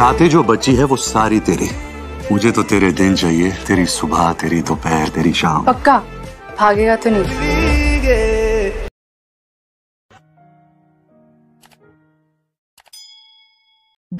रातें जो बची है वो सारी तेरी मुझे तो तेरे दिन चाहिए तेरी सुबह तेरी दोपहर तेरी शाम पक्का भागेगा तो नहीं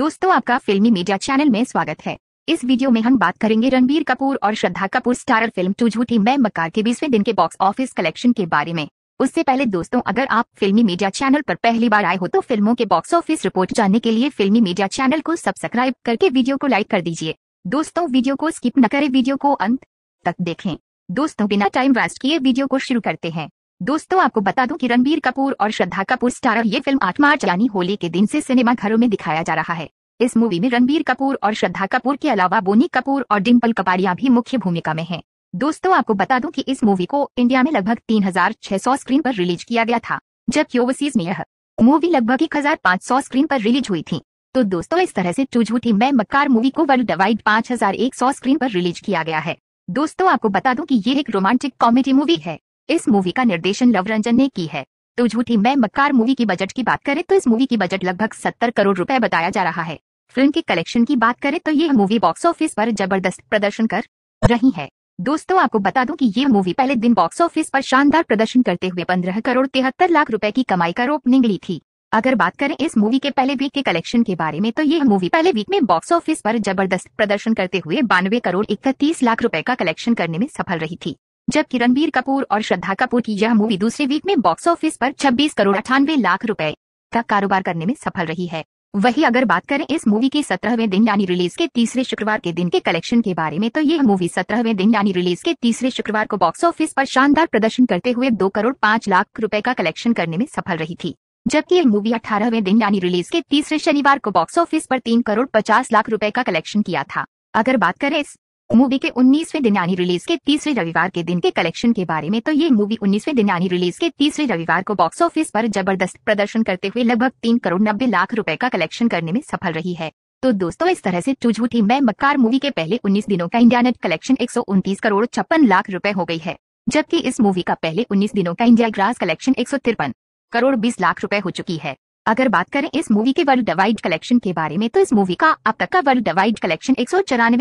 दोस्तों आपका फिल्मी मीडिया चैनल में स्वागत है इस वीडियो में हम बात करेंगे रणबीर कपूर और श्रद्धा कपूर स्टारर फिल्म टू झूठी मैं मकार के बीसवें दिन के बॉक्स ऑफिस कलेक्शन के बारे में उससे पहले दोस्तों अगर आप फिल्मी मीडिया चैनल पर पहली बार आए हो तो फिल्मों के बॉक्स ऑफिस रिपोर्ट जानने के लिए फिल्मी मीडिया चैनल को सब्सक्राइब करके वीडियो को लाइक कर दीजिए दोस्तों वीडियो को स्किप न करें वीडियो को अंत तक देखें दोस्तों बिना टाइम वेस्ट किए वीडियो को शुरू करते हैं दोस्तों आपको बता दूं कि रणबीर कपूर और श्रद्धा कपूर स्टार ये फिल्म आठ मार्च यानी होली के दिन से सिनेमा घरों में दिखाया जा रहा है इस मूवी में रणबीर कपूर और श्रद्धा कपूर के अलावा बोनी कपूर और डिम्पल कपाड़िया भी मुख्य भूमिका में हैं। दोस्तों आपको बता दूं कि इस मूवी को इंडिया में लगभग 3600 स्क्रीन पर रिलीज किया गया था जबकि ओवरसीज में यह मूवी लगभग 1500 स्क्रीन पर रिलीज हुई थी तो दोस्तों इस तरह से टू झूठी मैं मक्कार मूवी को वर्ल्ड वाइड पाँच स्क्रीन पर रिलीज किया गया है दोस्तों आपको बता दूं कि ये एक रोमांटिक कॉमेडी मूवी है इस मूवी का निर्देशन लव रंजन ने की है तो झूठी मैं मक्कार मूवी की बजट की बात करें तो इस मूवी की बजट लगभग सत्तर करोड़ रुपए बताया जा रहा है फिल्म के कलेक्शन की बात करें तो यह मूवी बॉक्स ऑफिस पर जबरदस्त प्रदर्शन कर रही है दोस्तों आपको बता दूं कि ये मूवी पहले दिन बॉक्स ऑफिस पर शानदार प्रदर्शन करते हुए पंद्रह करोड़ तिहत्तर लाख रुपए की कमाई का रोप निगली थी अगर बात करें इस मूवी के पहले वीक के कलेक्शन के बारे में तो यह मूवी पहले वीक में बॉक्स ऑफिस पर जबरदस्त प्रदर्शन करते हुए बानवे करोड़ इकतीस लाख रुपए का कलेक्शन करने में सफल रही थी जबकि रणबीर कपूर और श्रद्धा कपूर की यह मूवी दूसरे वीक में बॉक्स ऑफिस पर 26 करोड़ अठानवे लाख रुपए का कारोबार करने में सफल रही है वही अगर बात करें इस मूवी के सत्रहवें दिन यानी रिलीज के तीसरे शुक्रवार के दिन के कलेक्शन के बारे में तो यह मूवी सत्रहवें दिन यानी रिलीज के तीसरे शुक्रवार को बॉक्स ऑफिस पर शानदार प्रदर्शन करते हुए दो करोड़ पाँच लाख रुपए का कलेक्शन करने में सफल रही थी जबकि यह मूवी अठारहवें दिन यानी रिलीज के तीसरे शनिवार को बॉक्स ऑफिस पर तीन करोड़ पचास लाख रूपए का कलेक्शन किया था अगर बात करें इस मूवी के 19वें दिन यानी रिलीज के तीसरे रविवार के दिन के कलेक्शन के बारे में तो ये मूवी 19वें दिन यानी रिलीज के तीसरे रविवार को बॉक्स ऑफिस पर जबरदस्त प्रदर्शन करते हुए लगभग तीन करोड़ नब्बे लाख रुपए का कलेक्शन करने में सफल रही है तो दोस्तों इस तरह से चुझूठी मैं मक्कार मूवी के पहले उन्नीस दिनों का इंडिया नेट कलेक्शन एक करोड़ छप्पन लाख रूपए हो गई है जबकि इस मूवी का पहले उन्नीस दिनों का इंडिया ग्रास कलेक्शन एक करोड़ बीस लाख रूपए हो चुकी है अगर बात करें इस मूवी के वर्ल्ड वाइड कलेक्शन के बारे में तो इस मूवी का अब तक का वर्ल्ड वाइड कलेक्शन एक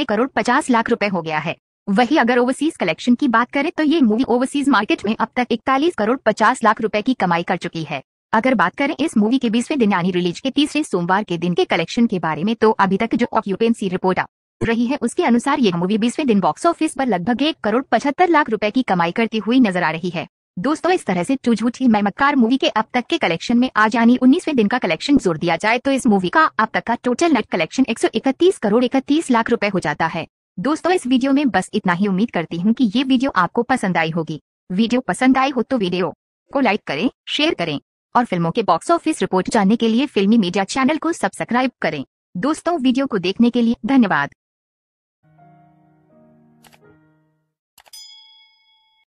करोड़ पचास लाख रूपए हो गया है वही अगर ओवरसीज कलेक्शन की बात करें तो ये मूवी ओवरसीज मार्केट में अब तक इकतालीस करोड़ पचास लाख रूपए की कमाई कर चुकी है अगर बात करें इस मूवी के बीसवें दिन यानी रिलीज के तीसरे सोमवार के दिन के कलेक्शन के बारे में तो अभी तक जो ऑक्यूपेंसी रिपोर्ट आ रही है उसके अनुसार ये मूवी बीसवें दिन बॉक्स ऑफिस पर लगभग एक करोड़ पचहत्तर लाख रुपए की कमाई करती हुई नजर आ रही है दोस्तों इस तरह से टू झूठी मैं मक्कार मूवी के अब तक के कलेक्शन में आज यानी उन्नीसवें दिन का कलेक्शन जोर दिया जाए तो इस मूवी का अब तक का total net collection 131 crore 31 lakh रुपए हो जाता है दोस्तों इस वीडियो में बस इतना ही उम्मीद करती हूँ कि ये वीडियो आपको पसंद आई होगी वीडियो पसंद आई हो तो वीडियो को लाइक करें शेयर करें और फिल्मों के बॉक्स ऑफिस रिपोर्ट जानने के लिए फिल्मी मीडिया चैनल को सब्सक्राइब करें दोस्तों वीडियो को देखने के लिए धन्यवाद